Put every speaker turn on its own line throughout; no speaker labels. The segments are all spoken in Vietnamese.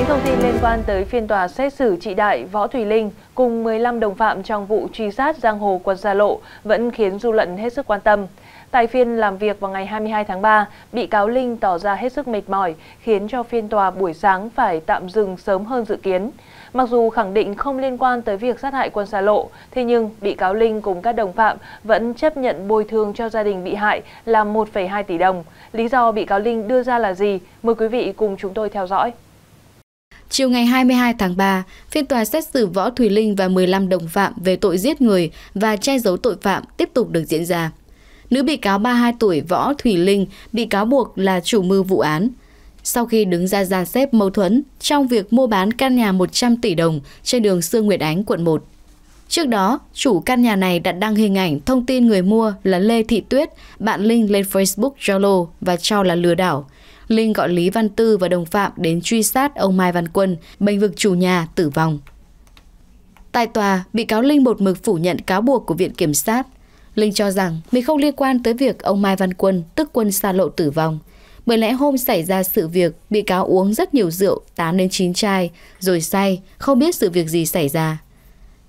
Những thông tin liên quan tới phiên tòa xét xử chị Đại, Võ Thùy Linh cùng 15 đồng phạm trong vụ truy sát giang hồ Quân gia lộ vẫn khiến dư luận hết sức quan tâm. Tại phiên làm việc vào ngày 22 tháng 3, bị cáo Linh tỏ ra hết sức mệt mỏi, khiến cho phiên tòa buổi sáng phải tạm dừng sớm hơn dự kiến. Mặc dù khẳng định không liên quan tới việc sát hại quân xa lộ, thế nhưng bị cáo Linh cùng các đồng phạm vẫn chấp nhận bồi thường cho gia đình bị hại là 1,2 tỷ đồng. Lý do bị cáo Linh đưa ra là gì? Mời quý vị cùng chúng tôi theo dõi.
Chiều ngày 22 tháng 3, phiên tòa xét xử Võ Thùy Linh và 15 đồng phạm về tội giết người và che giấu tội phạm tiếp tục được diễn ra. Nữ bị cáo 32 tuổi Võ Thùy Linh bị cáo buộc là chủ mưu vụ án. Sau khi đứng ra dàn xếp mâu thuẫn trong việc mua bán căn nhà 100 tỷ đồng trên đường Sương Nguyệt Ánh, quận 1, Trước đó, chủ căn nhà này đã đăng hình ảnh thông tin người mua là Lê Thị Tuyết, bạn Linh lên Facebook Zalo và cho là lừa đảo. Linh gọi Lý Văn Tư và đồng phạm đến truy sát ông Mai Văn Quân, bênh vực chủ nhà tử vong. Tại tòa, bị cáo Linh bột mực phủ nhận cáo buộc của Viện Kiểm sát. Linh cho rằng mình không liên quan tới việc ông Mai Văn Quân, tức quân xa lộ tử vong. Bởi lẽ hôm xảy ra sự việc, bị cáo uống rất nhiều rượu, 8 đến 9 chai, rồi say, không biết sự việc gì xảy ra.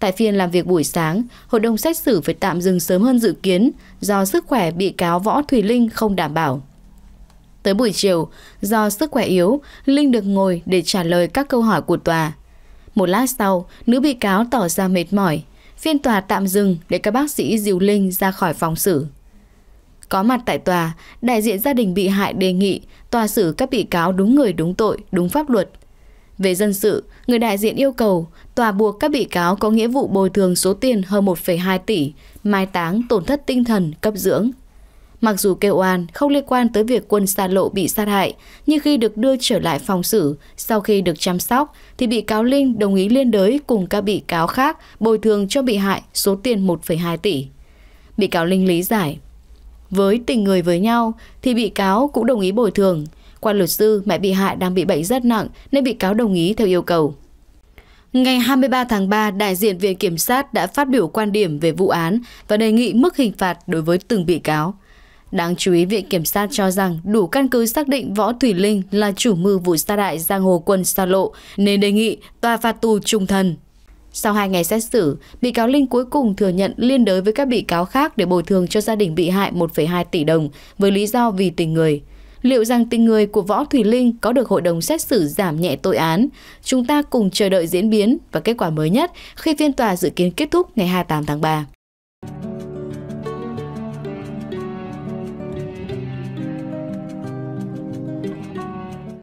Tại phiên làm việc buổi sáng, hội đồng xét xử phải tạm dừng sớm hơn dự kiến do sức khỏe bị cáo Võ Thùy Linh không đảm bảo. Tới buổi chiều, do sức khỏe yếu, Linh được ngồi để trả lời các câu hỏi của tòa. Một lát sau, nữ bị cáo tỏ ra mệt mỏi. Phiên tòa tạm dừng để các bác sĩ dìu Linh ra khỏi phòng xử. Có mặt tại tòa, đại diện gia đình bị hại đề nghị tòa xử các bị cáo đúng người đúng tội, đúng pháp luật, về dân sự, người đại diện yêu cầu tòa buộc các bị cáo có nghĩa vụ bồi thường số tiền hơn 1,2 tỷ, mai táng, tổn thất tinh thần, cấp dưỡng. Mặc dù kêu oan không liên quan tới việc quân xa lộ bị sát hại, nhưng khi được đưa trở lại phòng xử, sau khi được chăm sóc, thì bị cáo Linh đồng ý liên đới cùng các bị cáo khác bồi thường cho bị hại số tiền 1,2 tỷ. Bị cáo Linh lý giải, với tình người với nhau thì bị cáo cũng đồng ý bồi thường, qua luật sư, mẹ bị hại đang bị bệnh rất nặng nên bị cáo đồng ý theo yêu cầu. Ngày 23 tháng 3, đại diện Viện Kiểm sát đã phát biểu quan điểm về vụ án và đề nghị mức hình phạt đối với từng bị cáo. Đáng chú ý, Viện Kiểm sát cho rằng đủ căn cứ xác định Võ Thủy Linh là chủ mưu vụ sát đại Giang Hồ Quân xa lộ, nên đề nghị tòa phạt tù trung thân. Sau 2 ngày xét xử, bị cáo Linh cuối cùng thừa nhận liên đới với các bị cáo khác để bồi thường cho gia đình bị hại 1,2 tỷ đồng với lý do vì tình người. Liệu rằng tình người của Võ Thùy Linh có được hội đồng xét xử giảm nhẹ tội án? Chúng ta cùng chờ đợi diễn biến và kết quả mới nhất khi phiên tòa dự kiến kết thúc ngày 28 tháng 3.